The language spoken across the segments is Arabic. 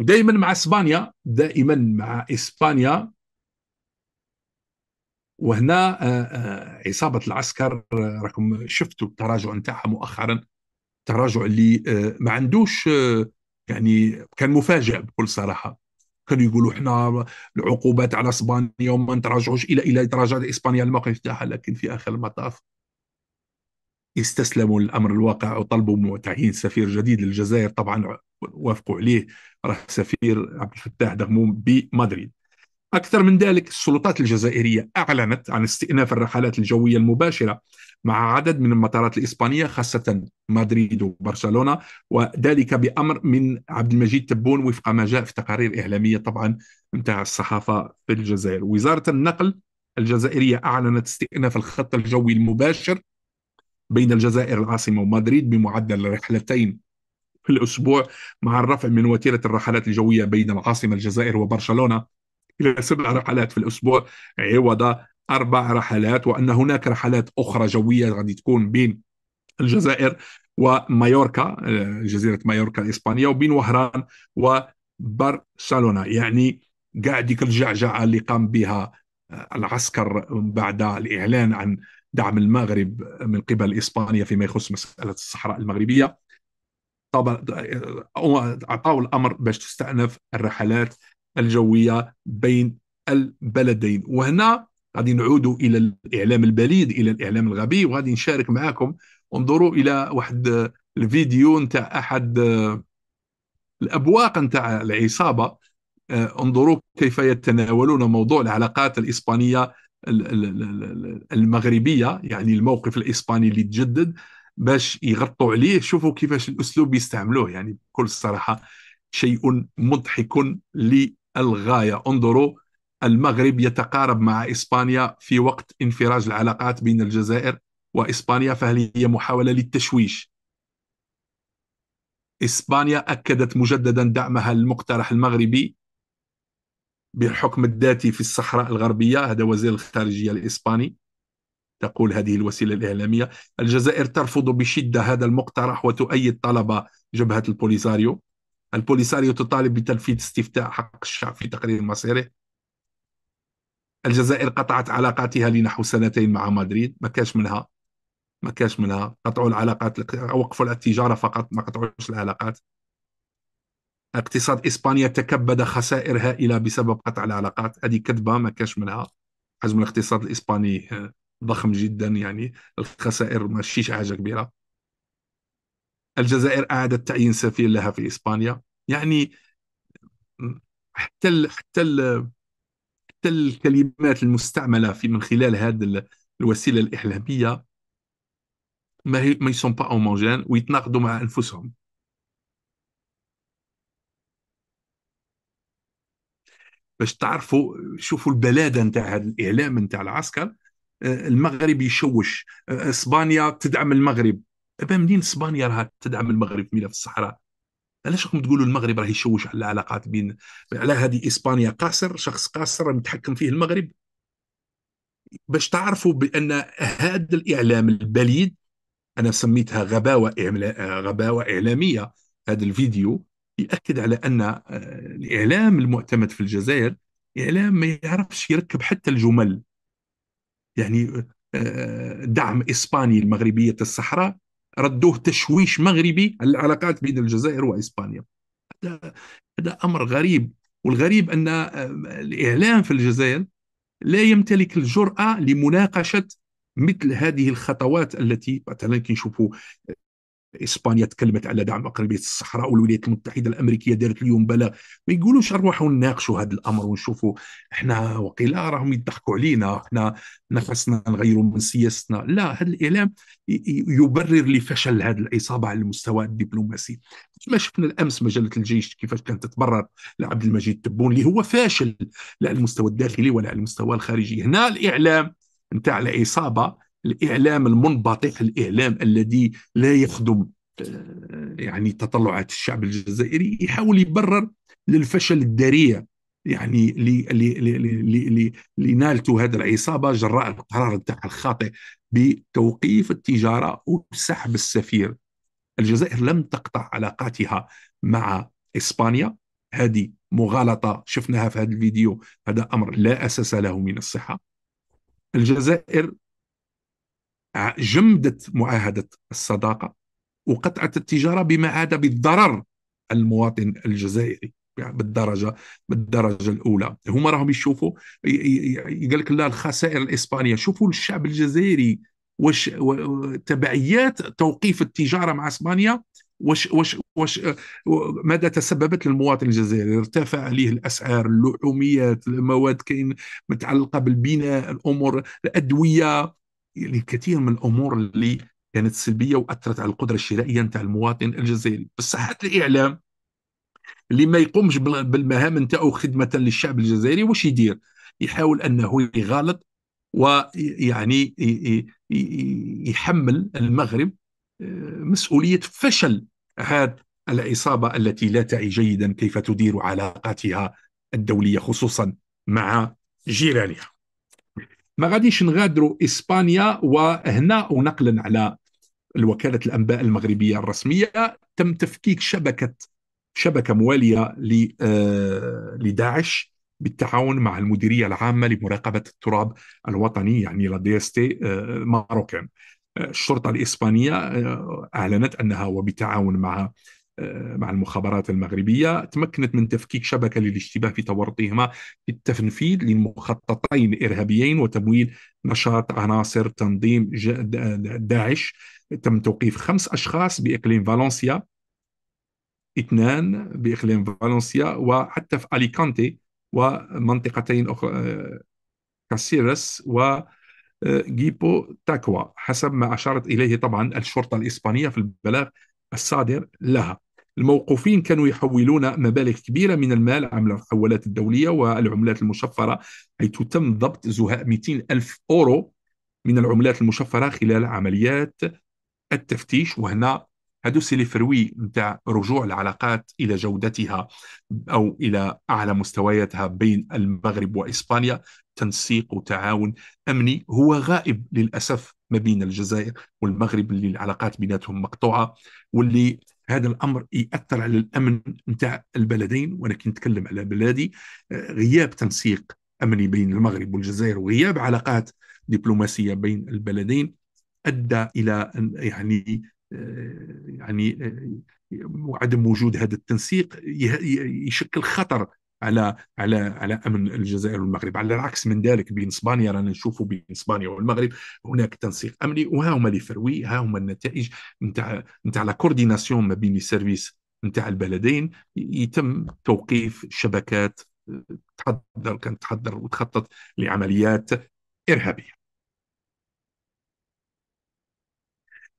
ودائما مع اسبانيا دائما مع اسبانيا وهنا آه، آه، عصابه العسكر آه، راكم شفتوا التراجع نتاعها مؤخرا تراجع اللي ما عندوش يعني كان مفاجئ بكل صراحه كانوا يقولوا احنا العقوبات على اسبانيا وما نتراجعوش الى الى تراجعت اسبانيا الموقف تاعها لكن في اخر المطاف استسلموا للامر الواقع وطلبوا تعيين سفير جديد للجزائر طبعا وافقوا عليه راه سفير عبد الفتاح دغموم بمدريد أكثر من ذلك السلطات الجزائرية أعلنت عن استئناف الرحلات الجوية المباشرة مع عدد من المطارات الإسبانية خاصة مدريد وبرشلونة وذلك بأمر من عبد المجيد تبون وفق ما جاء في تقارير إعلامية طبعا نتاع الصحافة في الجزائر وزارة النقل الجزائرية أعلنت استئناف الخط الجوي المباشر بين الجزائر العاصمة ومدريد بمعدل رحلتين في الأسبوع مع الرفع من وتيرة الرحلات الجوية بين العاصمة الجزائر وبرشلونة إلى سبع رحلات في الأسبوع عوض أربع رحلات وأن هناك رحلات أخرى جوية غادي تكون بين الجزائر ومايوركا آه، جزيرة مايوركا الإسبانية وبين وهران وبرشلونة يعني كاع ديك الجعجعة اللي قام بها آه، العسكر بعد الإعلان عن دعم المغرب من قبل إسبانيا فيما يخص مسألة الصحراء المغربية طبعا اعطاه الامر باش تستأنف الرحلات الجويه بين البلدين وهنا غادي نعودوا الى الاعلام البليد الى الاعلام الغبي وغادي نشارك معكم انظروا الى واحد الفيديو نتاع احد الابواق نتاع العصابه انظروا كيف يتناولون موضوع العلاقات الاسبانيه المغربيه يعني الموقف الاسباني اللي تجدد باش يغطوا عليه شوفوا كيفاش الاسلوب يستعملوه يعني بكل صراحه شيء مضحك للغايه انظروا المغرب يتقارب مع اسبانيا في وقت انفراج العلاقات بين الجزائر واسبانيا فهل هي محاوله للتشويش اسبانيا اكدت مجددا دعمها للمقترح المغربي بالحكم الذاتي في الصحراء الغربيه هذا وزير الخارجيه الاسباني تقول هذه الوسيلة الإعلامية الجزائر ترفض بشدة هذا المقترح وتؤيد طلب جبهة البوليساريو البوليساريو تطالب بتنفيذ استفتاء حق الشعب في تقرير مصيره الجزائر قطعت علاقاتها لنحو سنتين مع مدريد ما كاش منها ما كاش منها قطعوا العلاقات وقفوا التجارة فقط ما قطعوش العلاقات اقتصاد إسبانيا تكبد خسائر هائلة بسبب قطع العلاقات هذه كذبة ما كاش منها حجم الاقتصاد الإسباني آه، ضخم جدا يعني الخسائر شيش حاجة كبيرة الجزائر أعادت تعيين سفير لها في إسبانيا يعني حتى الـ حتى الـ حتى الكلمات المستعملة في من خلال هذه الوسيلة الإعلامية ما هي ما يسون با اوموجين ويتناقضوا مع أنفسهم باش تعرفوا شوفوا البلاده نتاع هذا الاعلام نتاع العسكر المغرب يشوش أه، اسبانيا تدعم المغرب ابا منين اسبانيا راها تدعم المغرب في ملف الصحراء علاش راكم تقولوا المغرب راه يشوش على العلاقات بين على هذه اسبانيا قاصر شخص قاصر متحكم فيه المغرب باش تعرفوا بان هذا الاعلام البليد انا سميتها غباوه إعلا... غباوه اعلاميه هذا الفيديو يؤكد على ان أه، الاعلام المعتمد في الجزائر اعلام ما يعرفش يركب حتى الجمل يعني آه، دعم إسباني لمغربية الصحراء ردوه تشويش مغربي على العلاقات بين الجزائر وإسبانيا هذا هذا أمر غريب والغريب أن آه، الإعلام في الجزائر لا يمتلك الجرأة لمناقشة مثل هذه الخطوات التي مثلا كنشوفوا اسبانيا تكلمت على دعم اقربيه الصحراء والولايات المتحده الامريكيه دارت اليوم بلاغ ما يقولوش نروحوا نناقشوا هذا الامر ونشوفوا احنا وقيلا راهم يضحكوا علينا احنا نفسنا نغيروا من سياستنا لا هذا الاعلام يبرر لفشل هذه العصابه على المستوى الدبلوماسي كما شفنا الامس مجله الجيش كيفاش كانت تتبرر لعبد المجيد تبون اللي هو فاشل لا على المستوى الداخلي ولا على المستوى الخارجي هنا الاعلام نتاع العصابه الإعلام المنبطح الإعلام الذي لا يخدم آه، يعني تطلعات الشعب الجزائري يحاول يبرر للفشل الذريع يعني لنالته هذه العصابه جراء القرار تاع الخاطئ بتوقيف التجاره وسحب السفير الجزائر لم تقطع علاقاتها مع اسبانيا هذه مغالطه شفناها في هذا الفيديو هذا امر لا اساس له من الصحه الجزائر جمدت معاهدة الصداقة وقطعت التجارة بما عاد بالضرر المواطن الجزائري يعني بالدرجه بالدرجه الاولى هما راهم يشوفوا يقول لك لا الخسائر الاسبانيه شوفوا الشعب الجزائري واش تبعيات توقيف التجاره مع اسبانيا واش واش واش ماذا تسببت للمواطن الجزائري ارتفع عليه الاسعار اللحوميات المواد كاين متعلقه بالبناء الامور الادويه لكثير يعني من الامور اللي كانت سلبيه واثرت على القدره الشرائيه نتاع المواطن الجزائري بس الاعلام اللي ما يقومش بالمهام نتاعو خدمه للشعب الجزائري واش يدير يحاول انه يغالط ويعني يحمل المغرب آه، مسؤوليه فشل هذه العصابه التي لا تعي جيدا كيف تدير علاقاتها الدوليه خصوصا مع جيرانها ما غاديش نغادروا اسبانيا وهنا ونقلا على الوكاله الانباء المغربيه الرسميه تم تفكيك شبكه شبكه مواليه آه، لداعش بالتعاون مع المديريه العامه لمراقبه التراب الوطني يعني لا دي آه، ماروكان آه، الشرطه الاسبانيه اعلنت انها وبالتعاون مع آه، مع المخابرات المغربية تمكنت من تفكيك شبكة للاشتباه في تورطهما في التنفيذ لمخططين إرهابيين وتمويل نشاط عناصر تنظيم داعش تم توقيف خمس أشخاص بإقليم فالنسيا اثنان بإقليم فالنسيا وحتى في أليكانتي ومنطقتين أخرى آه، كاسيرس و آه، جيبو تاكوا حسب ما أشارت إليه طبعا الشرطة الإسبانية في البلاغ الصادر لها الموقوفين كانوا يحولون مبالغ كبيرة من المال عبر الحوالات الدولية والعملات المشفرة حيث تم ضبط زهاء 200 ألف أورو من العملات المشفرة خلال عمليات التفتيش وهنا هادو سي لي فروي نتاع رجوع العلاقات الى جودتها او الى اعلى مستوياتها بين المغرب واسبانيا تنسيق وتعاون امني هو غائب للاسف ما بين الجزائر والمغرب اللي العلاقات بيناتهم مقطوعه واللي هذا الامر ياثر على الامن نتاع البلدين وانا نتكلم على بلادي آه، غياب تنسيق امني بين المغرب والجزائر وغياب علاقات دبلوماسيه بين البلدين ادى الى يعني آه، يعني آه، عدم وجود هذا التنسيق يشكل خطر على على على امن الجزائر والمغرب على العكس من ذلك بين اسبانيا رانا نشوفوا بين اسبانيا والمغرب هناك تنسيق امني وها هما لي فروي ها هما النتائج نتاع نتاع لا كورديناسيون ما بين السيرفيس نتاع البلدين يتم توقيف شبكات آه، تحضر كانت تحضر وتخطط لعمليات ارهابيه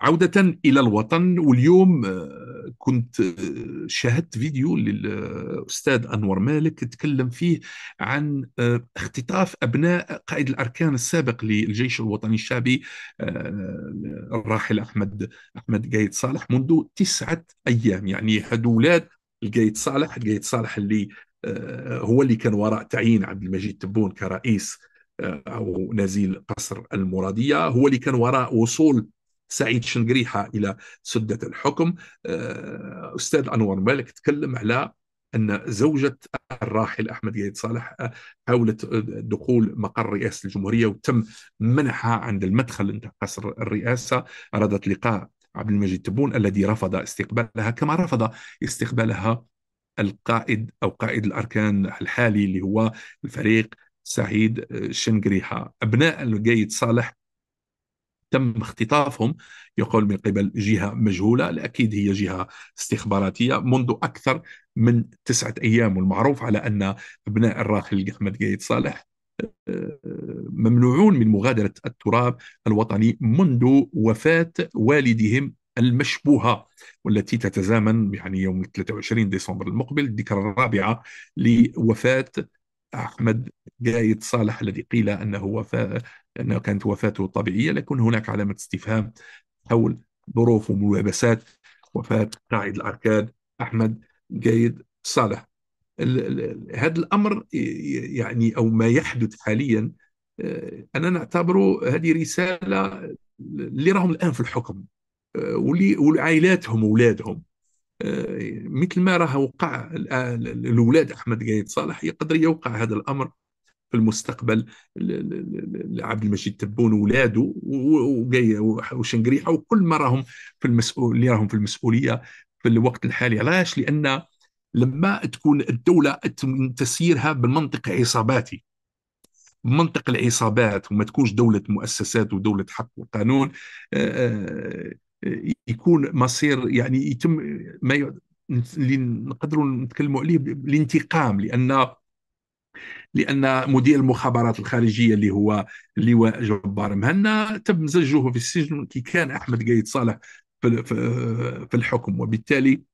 عودة إلى الوطن واليوم آه، كنت آه، شاهدت فيديو للأستاذ أنور مالك تكلم فيه عن آه، اختطاف أبناء قائد الأركان السابق للجيش الوطني الشعبي الراحل أحمد أحمد قايد صالح منذ تسعة أيام يعني هدولات القايد صالح القايد صالح اللي هو اللي كان وراء تعيين عبد المجيد تبون كرئيس أو نزيل قصر المرادية هو اللي كان وراء وصول سعيد شنقريحة إلى سدة الحكم آه، أستاذ أنور مالك تكلم على أن زوجة الراحل أحمد قايد صالح آه، حاولت دخول مقر رئاسة الجمهورية وتم منحها عند المدخل عند قصر الرئاسة أرادت لقاء عبد المجيد تبون الذي رفض استقبالها كما رفض استقبالها القائد أو قائد الأركان الحالي اللي هو الفريق سعيد آه، شنقريحة أبناء القايد صالح تم اختطافهم يقول من قبل جهة مجهولة الاكيد هي جهة استخباراتية منذ أكثر من تسعة أيام والمعروف على أن أبناء الراحل أحمد قايد صالح آه، ممنوعون من مغادرة التراب الوطني منذ وفاة والدهم المشبوهة والتي تتزامن يعني يوم 23 ديسمبر المقبل الذكرى الرابعة لوفاة أحمد جايد صالح الذي قيل أنه, وفاة أنه كانت وفاته طبيعية لكن هناك علامة استفهام حول ظروف وملابسات وفاة قائد الأركان أحمد جايد صالح هذا الأمر يعني أو ما يحدث حاليا أنا آه، نعتبره هذه رسالة اللي راهم الآن في الحكم آه، واللي وعائلاتهم وأولادهم مثل ما راه وقع الاولاد احمد قايد صالح يقدر يوقع هذا الامر في المستقبل لعبد المجيد تبون وولاده وشنقريحه وكل ما راهم في المسؤول اللي راهم في المسؤوليه في الوقت الحالي علاش لان لما تكون الدوله تسيرها بالمنطق عصاباتي منطق العصابات وما تكونش دوله مؤسسات ودوله حق وقانون يكون مصير يعني يتم ما ي... اللي نقدروا نتكلموا عليه الانتقام لان لان مدير المخابرات الخارجيه اللي هو اللواء جبار مهنا تم زجه في السجن كي كان احمد قايد صالح في الحكم وبالتالي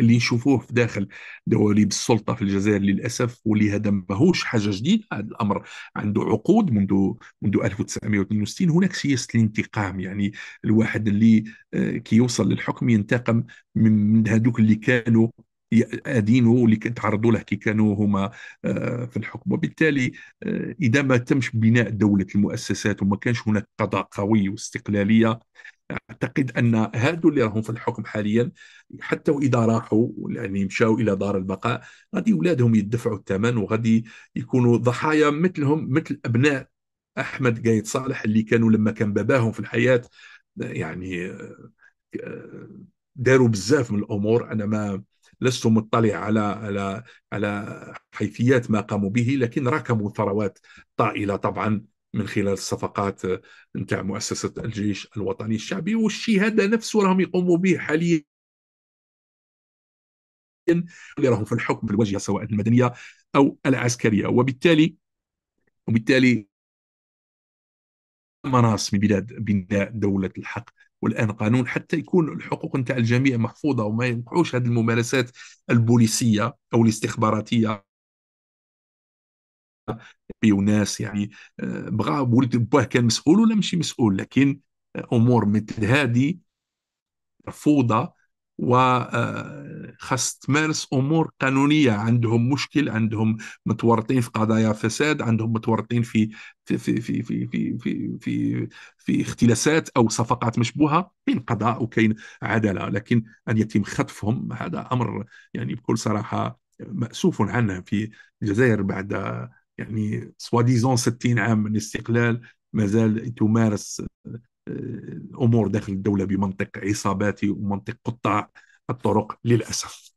اللي نشوفوه في داخل دواليب السلطه في الجزائر للاسف واللي هذا ماهوش حاجه جديده هذا الامر عنده عقود منذ منذ 1962 هناك سياسه الانتقام يعني الواحد اللي آه، كيوصل للحكم ينتقم من هذوك اللي كانوا ادينوا اللي كيتعرضوا له كي كانوا هما آه، في الحكم وبالتالي آه، اذا ما تمش بناء دوله المؤسسات وما كانش هناك قضاء قوي واستقلاليه اعتقد ان هادو اللي راهم في الحكم حاليا حتى واذا راحوا يعني مشاو الى دار البقاء غادي أولادهم يدفعوا الثمن وغادي يكونوا ضحايا مثلهم مثل ابناء احمد قايد صالح اللي كانوا لما كان باباهم في الحياه يعني آه، داروا بزاف من الامور انا ما لست مطلع على على على حيثيات ما قاموا به لكن ركبوا ثروات طائله طبعا من خلال الصفقات نتاع مؤسسه الجيش الوطني الشعبي والشيء هذا نفسه راهم يقوموا به حاليا اللي راهم في الحكم في الواجهه سواء المدنيه او العسكريه وبالتالي وبالتالي مناص من بلاد بناء دوله الحق والان قانون حتى يكون الحقوق نتاع الجميع محفوظه وما يوقعوش هذه الممارسات البوليسيه او الاستخباراتيه بيو ناس يعني آه، بغى ولد باه كان مسؤول ولا ماشي مسؤول لكن آه، امور مثل هذه مرفوضه وخاص تمارس امور قانونيه عندهم مشكل عندهم متورطين في قضايا فساد عندهم متورطين في في في في في في في, في, في اختلاسات او صفقات مشبوهه كاين قضاء وكاين عداله لكن ان يتم خطفهم هذا امر يعني بكل صراحه ماسوف عنه في الجزائر بعد يعني سوا ديزون 60 عام من الاستقلال مازال تمارس الامور داخل الدوله بمنطق عصاباتي ومنطق قطاع الطرق للاسف